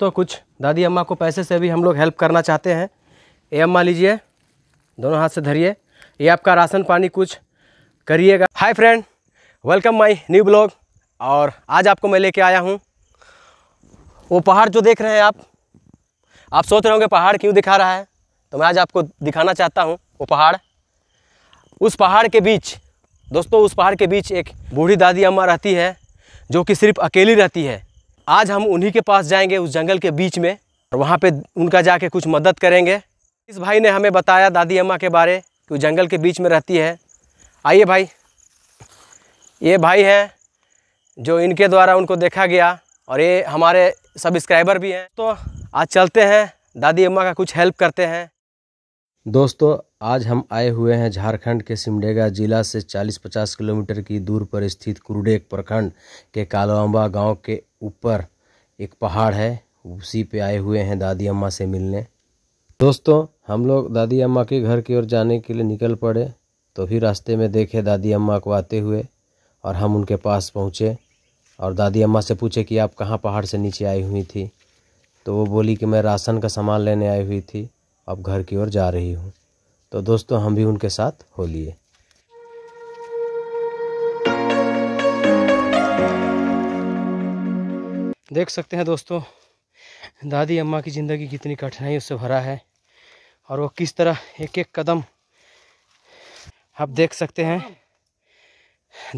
दोस्तों कुछ दादी अम्मा को पैसे से भी हम लोग हेल्प करना चाहते हैं ये अम्मा लीजिए दोनों हाथ से धरिए ये आपका राशन पानी कुछ करिएगा hi friend welcome my new blog और आज आपको मैं लेके आया हूँ वो पहाड़ जो देख रहे हैं आप आप सोच रहे होंगे पहाड़ क्यों दिखा रहा है तो मैं आज आपको दिखाना चाहता हूँ वो पहाड़ उस पहाड़ के बीच दोस्तों उस पहाड़ के बीच एक बूढ़ी दादी अम्मा रहती है जो कि सिर्फ अकेली रहती है आज हम उन्हीं के पास जाएंगे उस जंगल के बीच में और वहाँ पे उनका जाके कुछ मदद करेंगे इस भाई ने हमें बताया दादी अम्मा के बारे कि वो जंगल के बीच में रहती है आइए भाई ये भाई हैं जो इनके द्वारा उनको देखा गया और ये हमारे सब्सक्राइबर भी हैं तो आज चलते हैं दादी अम्मा का कुछ हेल्प करते हैं दोस्तों आज हम आए हुए हैं झारखंड के सिमडेगा जिला से 40-50 किलोमीटर की दूर पर स्थित कुरुडेक प्रखंड के कालोआम्बा गांव के ऊपर एक पहाड़ है उसी पे आए हुए हैं दादी अम्मा से मिलने दोस्तों हम लोग दादी अम्मा के घर की ओर जाने के लिए निकल पड़े तो भी रास्ते में देखे दादी अम्मा को आते हुए और हम उनके पास पहुँचे और दादी अम्मा से पूछे कि आप कहाँ पहाड़ से नीचे आई हुई थी तो वो बोली कि मैं राशन का सामान लेने आई हुई थी अब घर की ओर जा रही हूँ तो दोस्तों हम भी उनके साथ हो लिए देख सकते हैं दोस्तों दादी अम्मा की ज़िंदगी कितनी कठिनाई उससे भरा है और वो किस तरह एक एक कदम आप देख सकते हैं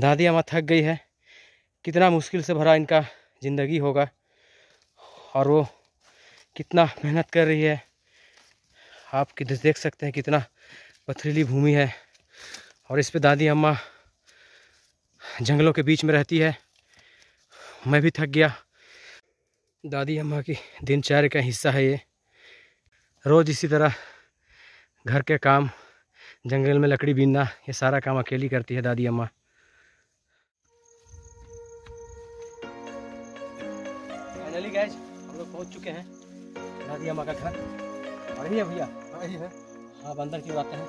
दादी अम्मा थक गई है कितना मुश्किल से भरा इनका ज़िंदगी होगा और वो कितना मेहनत कर रही है आप देख सकते हैं कितना पथरीली भूमि है और इस पे दादी अम्मा जंगलों के बीच में रहती है मैं भी थक गया दादी अम्मा की दिनचर्या का हिस्सा है ये रोज़ इसी तरह घर के काम जंगल में लकड़ी बीनना ये सारा काम अकेली करती है दादी अम्मा फाइनली गैज हम लोग पहुंच चुके हैं दादी अम्मा का घर और भैया भैया आप अंदर की बातें हैं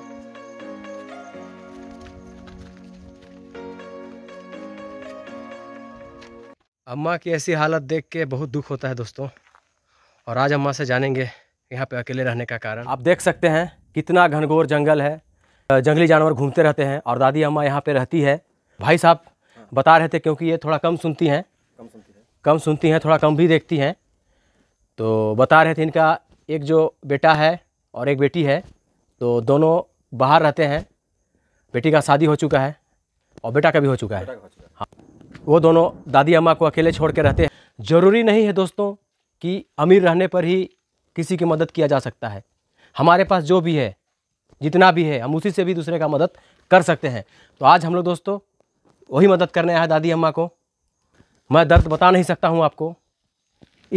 अम्मा की ऐसी हालत देख के बहुत दुख होता है दोस्तों और आज अम्मा से जानेंगे यहाँ पे अकेले रहने का कारण आप देख सकते हैं कितना घनघोर जंगल है जंगली जानवर घूमते रहते हैं और दादी अम्मा यहाँ पे रहती है भाई साहब बता रहे थे क्योंकि ये थोड़ा कम सुनती हैं कम सुनती हैं कम सुनती हैं थोड़ा कम भी देखती हैं तो बता रहे थे इनका एक जो बेटा है और एक बेटी है तो दोनों बाहर रहते हैं बेटी का शादी हो चुका है और बेटा का भी हो चुका है हाँ वो दोनों दादी अम्मा को अकेले छोड़ के रहते हैं ज़रूरी नहीं है दोस्तों कि अमीर रहने पर ही किसी की मदद किया जा सकता है हमारे पास जो भी है जितना भी है हम उसी से भी दूसरे का मदद कर सकते हैं तो आज हम लोग दोस्तों वही मदद करने आया दादी अम्मा को मैं दर्द बता नहीं सकता हूँ आपको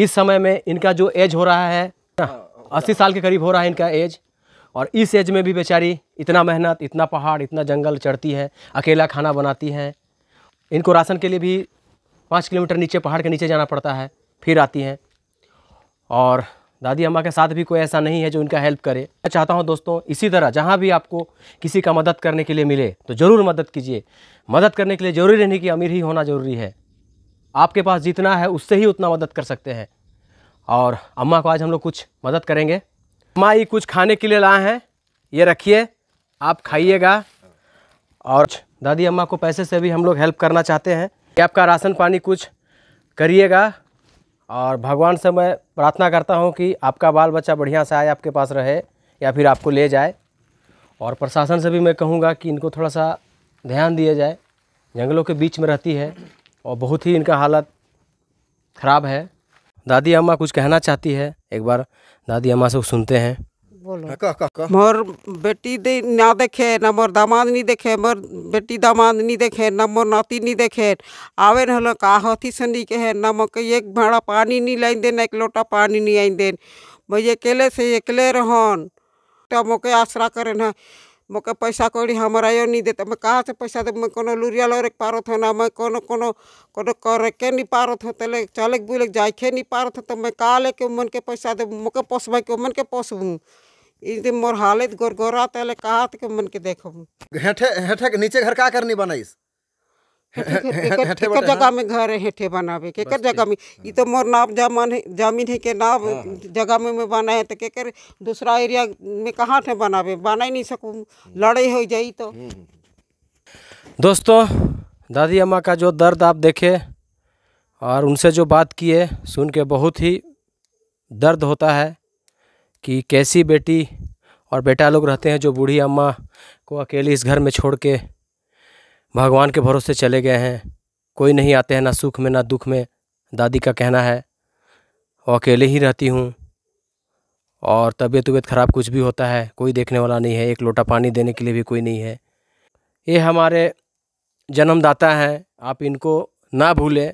इस समय में इनका जो एज हो रहा है हाँ, अस्सी साल के करीब हो रहा है इनका एज और इस एज में भी बेचारी इतना मेहनत इतना पहाड़ इतना जंगल चढ़ती है अकेला खाना बनाती हैं इनको राशन के लिए भी पाँच किलोमीटर नीचे पहाड़ के नीचे जाना पड़ता है फिर आती हैं और दादी अम्मा के साथ भी कोई ऐसा नहीं है जो इनका हेल्प करे मैं चाहता हूं दोस्तों इसी तरह जहां भी आपको किसी का मदद करने के लिए मिले तो ज़रूर मदद कीजिए मदद करने के लिए ज़रूरी नहीं कि अमीर ही होना ज़रूरी है आपके पास जितना है उससे ही उतना मदद कर सकते हैं और अम्मा को आज हम लोग कुछ मदद करेंगे ही कुछ खाने के लिए लाए हैं ये रखिए आप खाइएगा और दादी अम्मा को पैसे से भी हम लोग हेल्प करना चाहते हैं कि आपका राशन पानी कुछ करिएगा और भगवान से मैं प्रार्थना करता हूँ कि आपका बाल बच्चा बढ़िया से आए आपके पास रहे या फिर आपको ले जाए और प्रशासन से भी मैं कहूँगा कि इनको थोड़ा सा ध्यान दिया जाए जंगलों के बीच में रहती है और बहुत ही इनका हालत ख़राब है दादी अम्मा कुछ कहना चाहती है एक बार दादी अम्मा से सुनते हैं हाँ, मोर बेटी दे ना देखे न मोर दामाद नहीं देखे मोर बेटी दामाद नहीं देखे न मोर नाती नहीं देखे आवे हलो का हथी सनी के है ना मोके एक भाड़ा पानी नहीं लाई देन एक लोटा पानी नहीं आई देन मैं अकेले से अकेले रहन तो मोके आसरा करे ना हाँ। मोके पैसा कौड़ी हमारे यो नहीं देते मैं कहाँ से पैसा दे मैं कोनो लुरिया लौरेक पारत हो ना मैं कोनो कोनो कोनो करे के नहीं पारत हो तले चले बुले जाके नहीं पारत हो तो मैं कहाँ के मन के पैसा दे मोके पोसबा के मन के पोसबूँ इस मोर हालत गोरगोरा तले कहाँ के मन के देखबूँ हेठे हेठे नीचे घर का करनी बनाइस एक जगह हाँ। में घर है हेठे बनावे केकर जगह में ये तो मोर नाप जमान है जमीन है के नाप हाँ, हाँ। जगह में मैं बना है तो केकर दूसरा एरिया में कहाँ थे बनावे बना ही नहीं सकूँ लड़ाई हो जाए तो हम्म, हम्म, हम्म। दोस्तों दादी अम्मा का जो दर्द आप देखे और उनसे जो बात किए सुन के बहुत ही दर्द होता है कि कैसी बेटी और बेटा लोग रहते हैं जो बूढ़ी अम्मा को अकेली इस घर में छोड़ के भगवान के भरोसे चले गए हैं कोई नहीं आते हैं ना सुख में ना दुख में दादी का कहना है और अकेले ही रहती हूँ और तबीयत वबीयत ख़राब कुछ भी होता है कोई देखने वाला नहीं है एक लोटा पानी देने के लिए भी कोई नहीं है ये हमारे जन्मदाता हैं आप इनको ना भूलें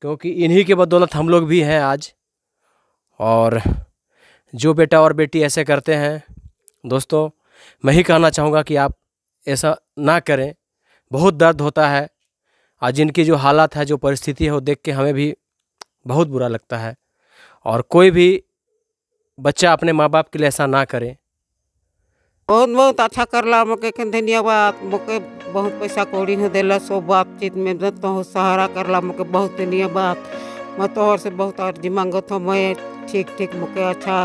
क्योंकि इन्हीं के बदौलत हम लोग भी हैं आज और जो बेटा और बेटी ऐसे करते हैं दोस्तों मैं ही कहना चाहूँगा कि आप ऐसा ना करें बहुत दर्द होता है और जिनकी जो हालत है जो परिस्थिति है वो देख के हमें भी बहुत बुरा लगता है और कोई भी बच्चा अपने माँ बाप के लिए ऐसा ना करे बहुत बहुत अच्छा कर ला मुके धन्यवाद मुके बहुत पैसा कौड़ी हो दिला सो बातचीत में तो सहारा कर ला मुके बहुत धन्यवाद मैं तोहर से बहुत अर्जी मांगत हूँ मैं ठीक ठीक मुके अच्छा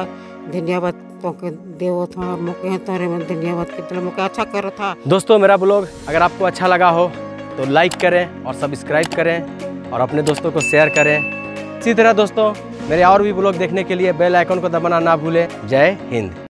धन्यवाद देवो था मुके तारे धन्यवाद के दिल मुके अच्छा कर था दोस्तों मेरा ब्लॉग अगर आपको अच्छा लगा हो तो लाइक करें और सब्सक्राइब करें और अपने दोस्तों को शेयर करें इसी तरह दोस्तों मेरे और भी ब्लॉग देखने के लिए बेल आइकन को दबाना ना भूलें जय हिंद